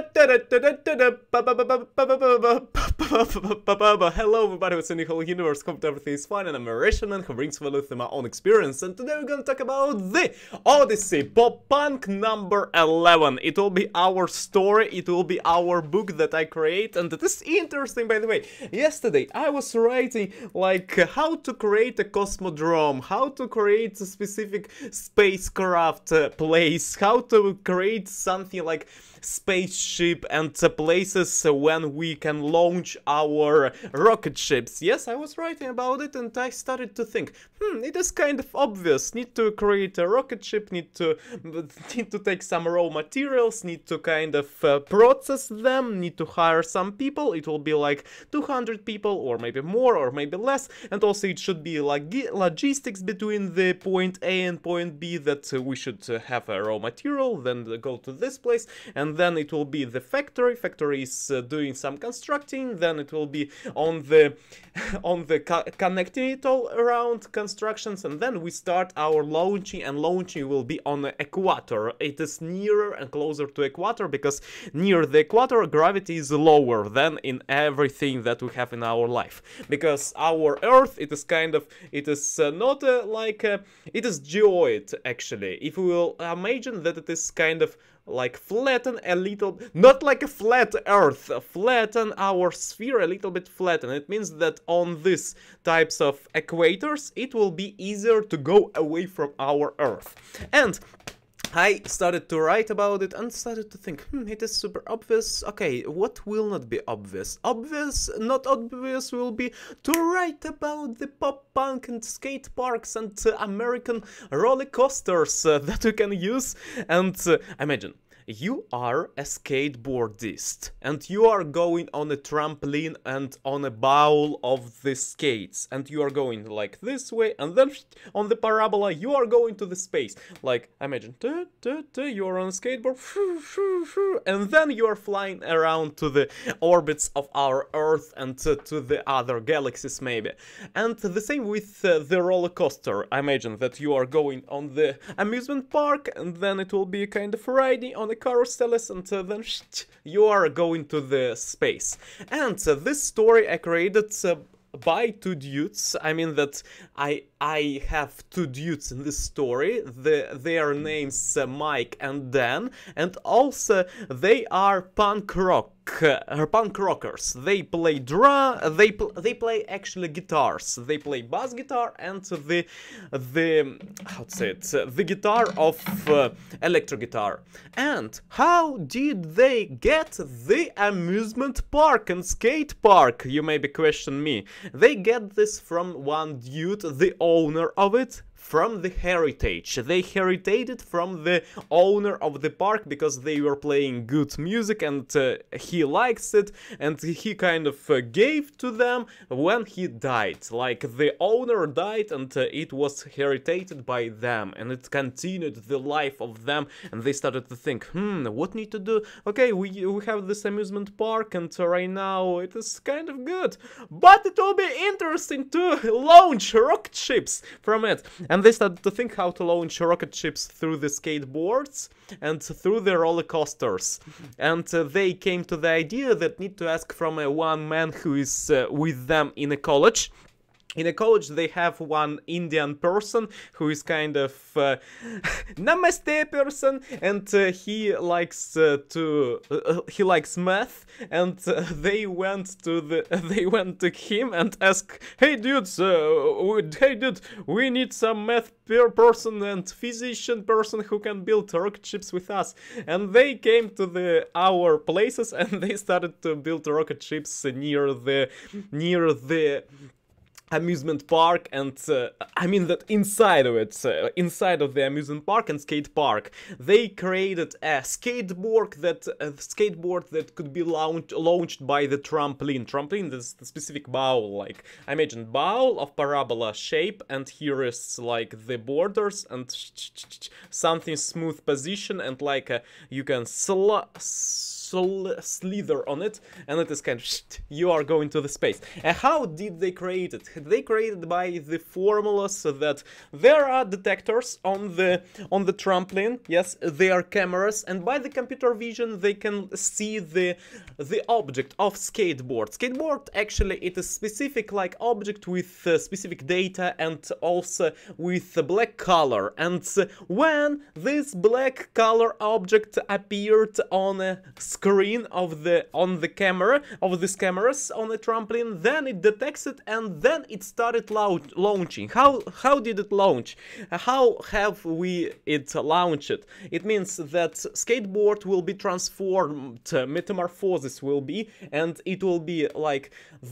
got Hello everybody, it's the Whole Universe, Computer Everything is Fine, and I'm Mauritian and who brings value to my own experience, and today we're gonna talk about the Odyssey Pop Punk number 11. It will be our story, it will be our book that I create, and it is interesting by the way. Yesterday I was writing like how to create a cosmodrome, how to create a specific spacecraft uh, place, how to create something like spaceship ship and the places when we can launch our rocket ships. Yes, I was writing about it and I started to think, hmm, it is kind of obvious. Need to create a rocket ship, need to need to take some raw materials, need to kind of uh, process them, need to hire some people. It will be like 200 people or maybe more or maybe less. And also it should be like logistics between the point A and point B that uh, we should uh, have a raw material, then go to this place and then it will be the factory, factory is uh, doing some constructing, then it will be on the on the co connecting it all around constructions, and then we start our launching, and launching will be on the equator. It is nearer and closer to equator because near the equator gravity is lower than in everything that we have in our life, because our Earth it is kind of it is uh, not uh, like uh, it is geoid actually. If we will imagine that it is kind of like flatten a little, not like a flat earth, flatten our sphere a little bit flatten. It means that on these types of equators, it will be easier to go away from our earth. And I started to write about it and started to think, hmm, it is super obvious. Okay, what will not be obvious? Obvious, not obvious will be to write about the pop punk and skate parks and uh, American roller coasters uh, that you can use. And uh, imagine, you are a skateboardist and you are going on a trampoline and on a bowl of the skates and you are going like this way and then on the parabola you are going to the space. Like imagine you are on a skateboard and then you are flying around to the orbits of our Earth and to, to the other galaxies maybe. And the same with uh, the roller coaster. Imagine that you are going on the amusement park and then it will be kind of riding on a Caruselis, and uh, then you are going to the space. And uh, this story I created uh, by two dudes. I mean that I I have two dudes in this story. The, their names Mike and Dan, and also they are punk rock punk rockers. They play drum, they pl they play actually guitars. They play bass guitar and the the how to say it, the guitar of uh, electric guitar. And how did they get the amusement park and skate park? You maybe question me. They get this from one dude, the owner of it, from the heritage. They heritated from the owner of the park because they were playing good music and uh, he likes it and he kind of uh, gave to them when he died. Like the owner died and uh, it was heritated by them and it continued the life of them and they started to think, hmm, what need to do? Okay, we, we have this amusement park and right now it is kind of good, but it will be interesting to launch rocket ships from it and they started to think how to launch rocket ships through the skateboards and through the roller coasters. Mm-hmm. And uh, they came to the idea that need to ask from a uh, one man who is uh, with them in a college in a college they have one indian person who is kind of uh, namaste person and uh, he likes uh, to uh, uh, he likes math and uh, they went to the they went to him and asked hey dudes we, hey dude we need some math peer person and physician person who can build rocket ships with us and they came to the our places and they started to build rocket ships near the near the amusement park and uh, I mean that inside of it, uh, inside of the amusement park and skate park, they created a skateboard that a skateboard that could be launched launched by the trampoline. Trampoline this specific bowl, like I imagine bowl of parabola shape, and here is like the borders and something smooth position and like uh, you can slide sl slither on it and it is kind of you are going to the space. And how did they create it? They created by the formula so that there are detectors on the on the trampoline, yes, they are cameras and by the computer vision they can see the the object of skateboard. Skateboard actually it is specific like object with uh, specific data and also with black color and when this black color object appeared on a screen of the on the camera of these cameras on the trampoline then it detects it and then it started launching how how did it launch how have we it launched it it means that skateboard will be transformed metamorphosis will be and it will be like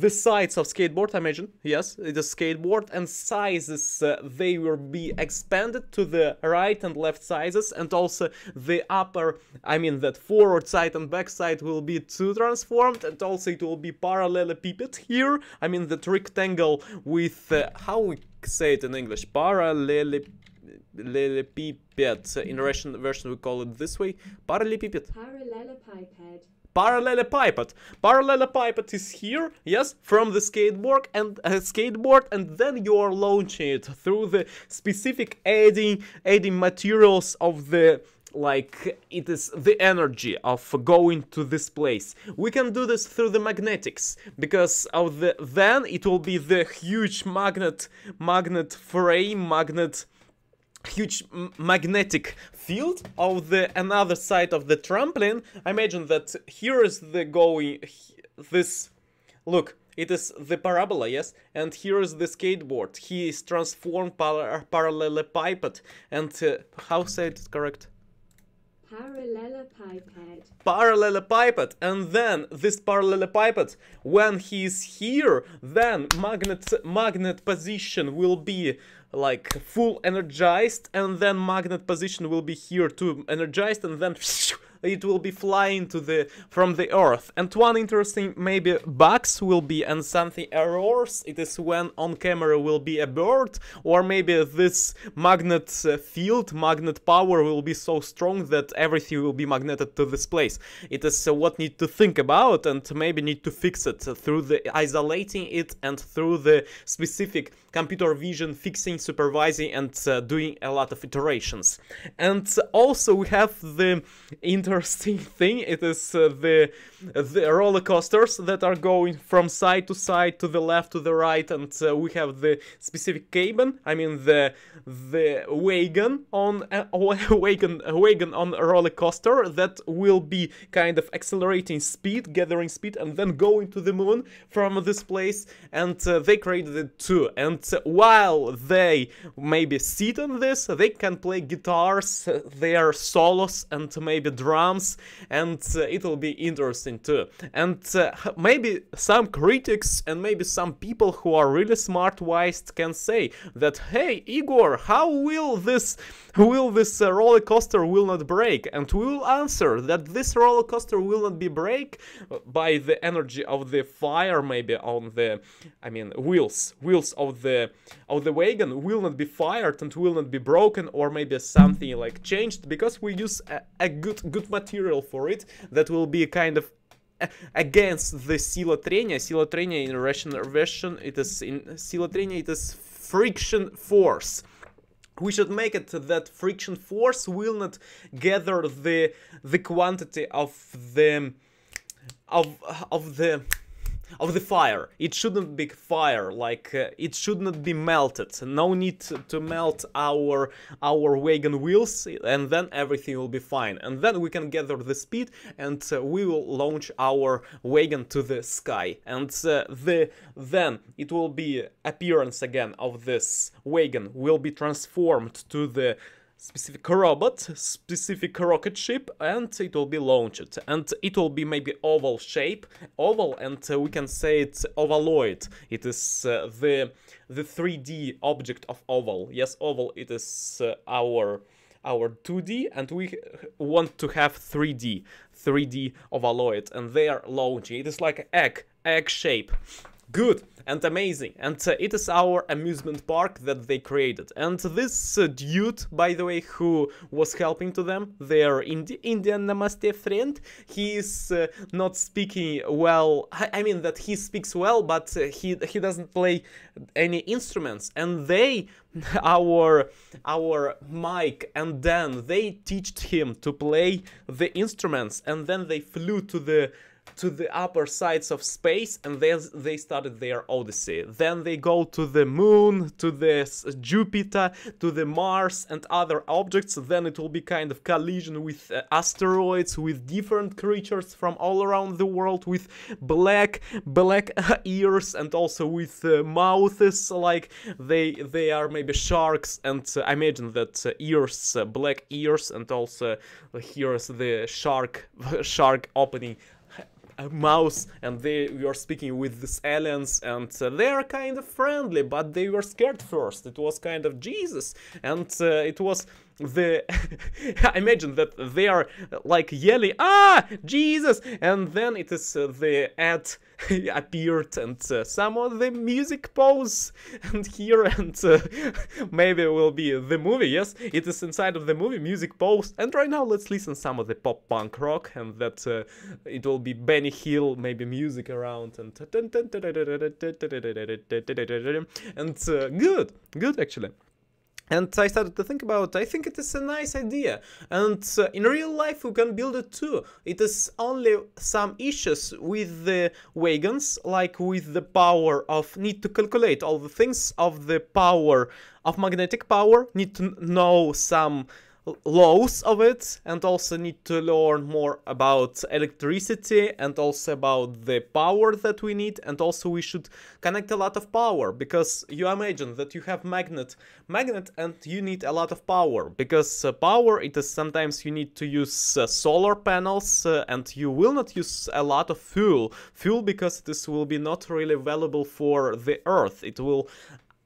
the sides of skateboard I imagine yes it is skateboard and sizes uh, they will be expanded to the right and left sizes and also the upper I mean that forward side and backside will be 2 transformed and also it will be parallelepiped here. I mean the rectangle with, uh, how we say it in English, parallelepiped. In Russian version we call it this way. Parallelepiped. Parallelepiped parallelepiped. Parallelepiped is here, yes, from the skateboard and uh, skateboard, and then you are launching it through the specific adding adding materials of the like it is the energy of going to this place. We can do this through the magnetics because of the then it will be the huge magnet magnet frame magnet huge magnetic field of the another side of the trampoline. I imagine that here is the going this look it is the parabola, yes? And here is the skateboard. He is transformed par parallelepiped. And uh, how say it correct? Parallelepiped. Parallelepiped. And then this parallelepiped, when he is here, then magnet magnet position will be like full energized, and then magnet position will be here too energized, and then it will be flying to the from the earth. And one interesting maybe bugs will be and something errors. It is when on camera will be a bird or maybe this magnet uh, field, magnet power will be so strong that everything will be magneted to this place. It is uh, what need to think about and maybe need to fix it through the isolating it and through the specific computer vision fixing, supervising and uh, doing a lot of iterations. And also we have the in interesting thing. It is uh, the the roller coasters that are going from side to side, to the left, to the right, and uh, we have the specific cabin. I mean the the wagon on uh, wagon wagon on a roller coaster that will be kind of accelerating speed, gathering speed, and then going to the moon from this place. And uh, they created it too. And while they maybe sit on this, they can play guitars, their solos, and maybe drums drums and uh, it'll be interesting too. And uh, maybe some critics and maybe some people who are really smart wise can say that hey Igor how will this will this uh, roller coaster will not break and we will answer that this roller coaster will not be break by the energy of the fire maybe on the I mean wheels wheels of the of the wagon will not be fired and will not be broken or maybe something like changed because we use a, a good good good material for it that will be kind of э, against the Sila Trenia. in Russian version, it is in Sila it is friction force we should make it that friction force will not gather the the quantity of the of of the of the fire. It shouldn't be fire, like uh, it should not be melted. No need to melt our our wagon wheels and then everything will be fine. And then we can gather the speed and uh, we will launch our wagon to the sky. And uh, the then it will be appearance again of this wagon will be transformed to the specific robot, specific rocket ship, and it will be launched. And it will be maybe oval shape, oval, and uh, we can say it's ovaloid. It is uh, the the 3D object of oval. Yes, oval. It is uh, our our 2D, and we uh, want to have 3D, 3D ovaloid, and they are launching. It is like egg, egg shape good and amazing and uh, it is our amusement park that they created and this uh, dude by the way who was helping to them their Indi indian namaste friend he is uh, not speaking well I, I, mean that he speaks well but uh, he he doesn't play any instruments and they our our mike and dan they taught him to play the instruments and then they flew to the to the upper sides of space and then they started their odyssey. Then they go to the moon, to the Jupiter, to the Mars and other objects. Then it will be kind of collision with uh, asteroids, with different creatures from all around the world, with black black ears and also with uh, mouths like they they are maybe sharks and uh, I imagine that uh, ears uh, black ears and also uh, here's the shark shark opening a mouse and they were speaking with these aliens and uh, they are kind of friendly but they were scared first it was kind of jesus and uh, it was the I imagine that they are like yelling ah jesus and then it is uh, the ad appeared and uh, some of the music pose and here and uh, maybe will be the movie yes it is inside of the movie music post and right now let's listen some of the pop punk rock and that uh, it will be Benny Hill maybe music around and and uh, good good actually and I started to think about, I think it is a nice idea. And uh, in real life we can build it too. It is only some issues with the wagons, like with the power of need to calculate all the things of the power of magnetic power, need to know some laws of it and also need to learn more about electricity and also about the power that we need and also we should connect a lot of power because you imagine that you have magnet magnet and you need a lot of power because uh, power it is sometimes you need to use uh, solar panels uh, and you will not use a lot of fuel fuel because this will be not really valuable for the earth it will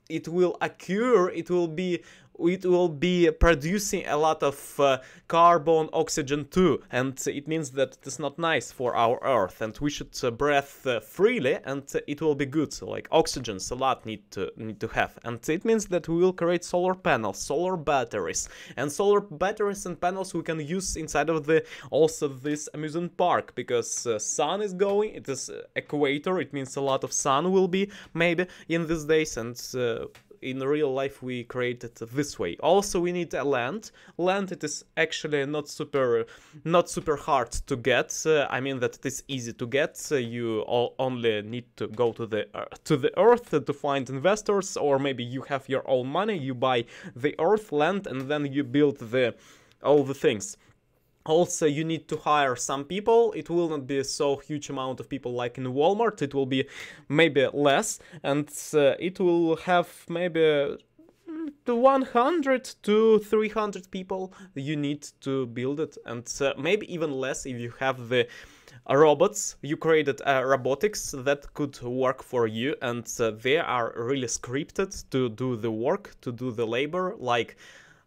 it will occur, it will be it will be producing a lot of uh, carbon oxygen too and it means that it's not nice for our earth and we should uh, breathe uh, freely and it will be good so like oxygens a lot need to need to have and it means that we will create solar panels solar batteries and solar batteries and panels we can use inside of the also this amusement park because uh, sun is going it is uh, equator it means a lot of sun will be maybe in these days and uh, in real life we created this way. Also, we need a land. Land it is actually not super, not super hard to get. Uh, I mean that it is easy to get. Uh, you only need to go to the uh, to the earth to find investors, or maybe you have your own money. You buy the earth land and then you build the all the things also you need to hire some people it will not be so huge amount of people like in walmart it will be maybe less and uh, it will have maybe mm, 100 to 300 people you need to build it and uh, maybe even less if you have the robots you created uh, robotics that could work for you and uh, they are really scripted to do the work to do the labor like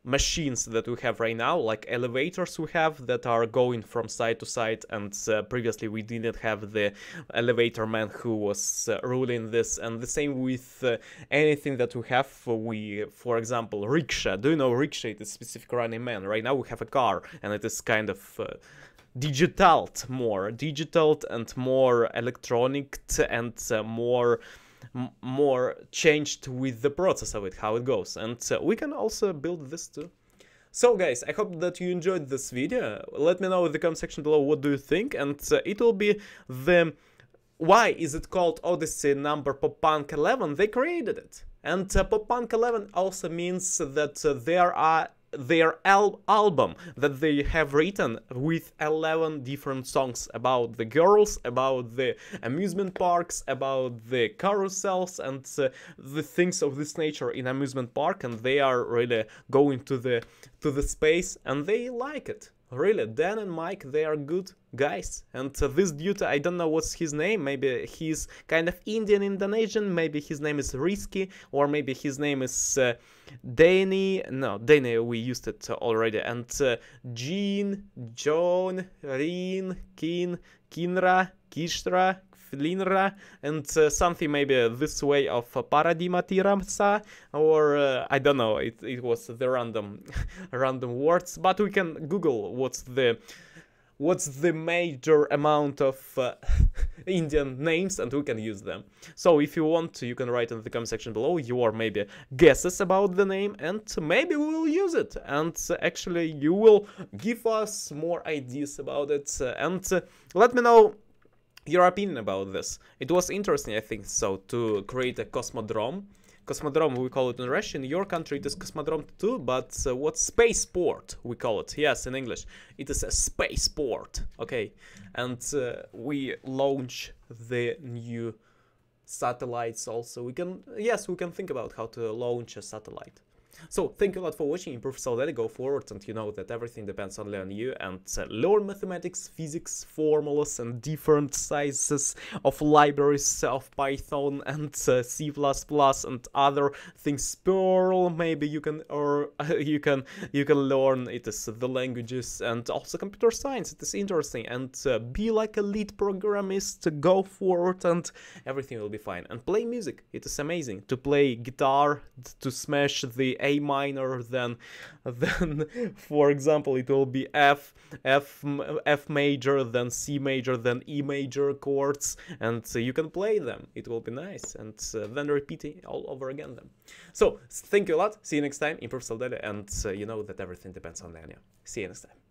machines that we have right now, like elevators we have that are going from side to side. And uh, previously we didn't have the elevator man who was uh, ruling this. And the same with uh, anything that we have. We, for example, rickshaw. Do you know rickshaw? It is specific running man. Right now we have a car, and it is kind of uh, digital more digital and more electronic and uh, more more changed with the process of it, how it goes. And uh, we can also build this too. So guys, I hope that you enjoyed this video. Let me know in the comment section below what do you think and uh, it will be the why is it called Odyssey number Pop Punk 11? They created it. And uh, Pop Punk 11 also means that uh, there are their al album that they have written with 11 different songs about the girls, about the amusement parks, about the carousels and uh, the things of this nature in amusement park and they are really going to the to the space and they like it really, Dan and Mike, they are good guys. And uh, this dude, I don't know what's his name. Maybe he's kind of Indian Indonesian. Maybe his name is Risky, or maybe his name is uh, Danny. No, Danny, we used it already. And uh, Jean, John, Reen, Kin, Kinra, Kishtra, Linra and uh, something maybe this way of Paradimatiramsa or uh, I don't know it, it was the random random words but we can google what's the what's the major amount of uh, Indian names and we can use them. So if you want you can write in the comment section below your maybe guesses about the name and maybe we will use it. And uh, actually you will give us more ideas about it. and let me know your opinion about this. It was interesting, I think, so to create a cosmodrome. Cosmodrome, we call it in Russian. Your country, it is cosmodrome too, but uh, what spaceport we call it? Yes, in English, it is a spaceport. Okay, and uh, we launch the new satellites. Also, we can yes, we can think about how to launch a satellite. So thank you a lot for watching, improve so you go forward and you know that everything depends only on you and uh, learn mathematics, physics, formulas and different sizes of libraries of Python and uh, C++ and other things, Perl maybe you can or uh, you can you can learn it is the languages and also computer science it is interesting and uh, be like a lead programmist go forward and everything will be fine and play music it is amazing to play guitar to smash the A a minor, then then for example it will be F, F, F major, then C major, then E major chords, and uh, you can play them. It will be nice, and uh, then repeating all over again them. So thank you a lot. See you next time. Improve Soldado, and uh, you know that everything depends on Anya. See you next time.